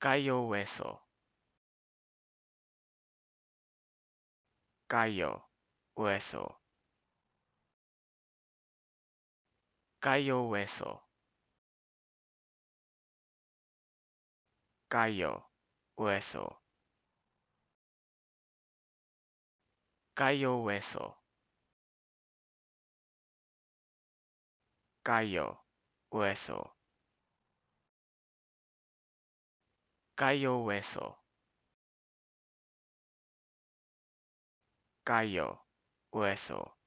Gallo hueso. Gallo hueso. Gallo hueso. Gallo hueso. Gallo hueso. Gallo hueso. Cayo Hueso Cayo Hueso